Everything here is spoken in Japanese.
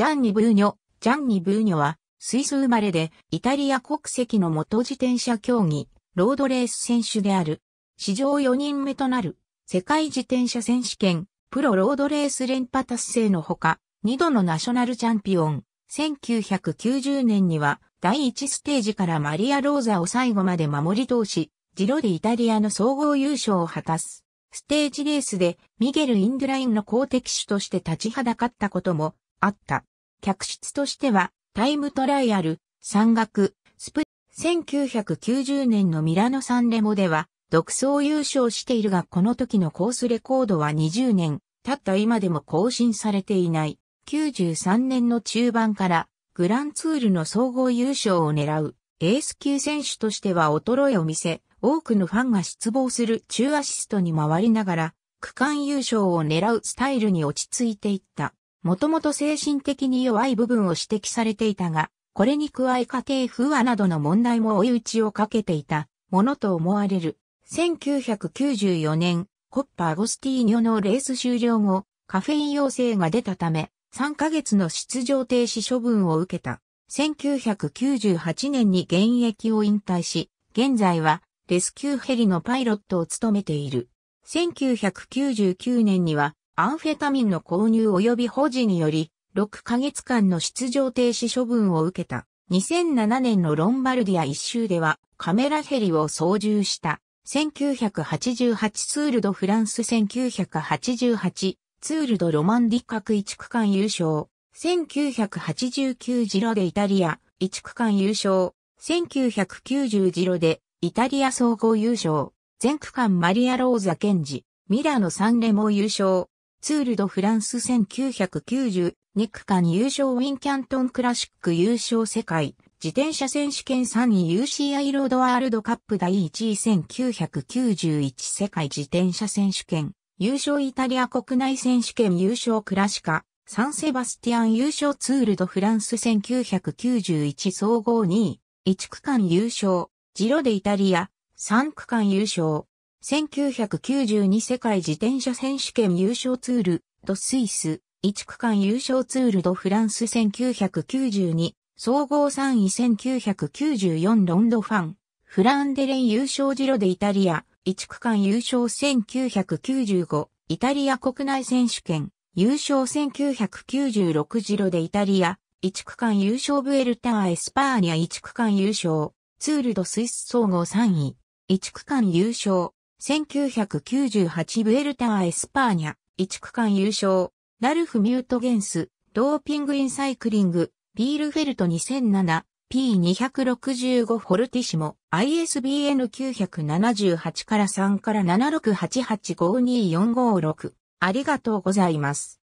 ジャンニ・ブーニョ、ジャンニ・ブーニョは、スイス生まれで、イタリア国籍の元自転車競技、ロードレース選手である。史上4人目となる、世界自転車選手権、プロロードレース連覇達成のほか、2度のナショナルチャンピオン。1990年には、第1ステージからマリア・ローザを最後まで守り通し、ジロでイタリアの総合優勝を果たす。ステージレースでミゲル・インドラインの公敵手として立ちはだかったこともあった。客室としては、タイムトライアル、山岳、スプ、1990年のミラノサンレモでは、独走優勝しているがこの時のコースレコードは20年、経った今でも更新されていない。93年の中盤から、グランツールの総合優勝を狙う、エース級選手としては衰えを見せ、多くのファンが失望する中アシストに回りながら、区間優勝を狙うスタイルに落ち着いていった。もともと精神的に弱い部分を指摘されていたが、これに加え家庭不和などの問題も追い打ちをかけていたものと思われる。1994年、コッパ・アゴスティーニョのレース終了後、カフェイン要請が出たため、3ヶ月の出場停止処分を受けた。1998年に現役を引退し、現在はレスキューヘリのパイロットを務めている。1999年にはアンフェタミンの購入及び保持により、6ヶ月間の出場停止処分を受けた。2007年のロンバルディア一周ではカメラヘリを操縦した。1988ツールドフランス1988ツールドロマンディ各一区間優勝。1989ジロでイタリア一区間優勝。1990ジロでイタリア総合優勝。全区間マリア・ローザ・ケンジ、ミラノ・サンレモ優勝。ツールドフランス1990日間優勝ウィンキャントンクラシック優勝世界自転車選手権3位 UCI ロードワールドカップ第1位1991世界自転車選手権優勝イタリア国内選手権優勝クラシカサンセバスティアン優勝ツールドフランス1991総合2位1区間優勝ジロでイタリア3区間優勝1992世界自転車選手権優勝ツール、ドスイス、1区間優勝ツールドフランス1992、総合3位1994ロンドファン、フランデレン優勝ジロでイタリア、1区間優勝1995、イタリア国内選手権、優勝1996ジロでイタリア、1区間優勝ブエルターエスパーニャ1区間優勝、ツールドスイス総合3位、1区間優勝、1998ブエルターエスパーニャ、1区間優勝、ラルフ・ミュートゲンス、ドーピング・インサイクリング、ビールフェルト2007、P265 フォルティシモ、ISBN 978から3から768852456。ありがとうございます。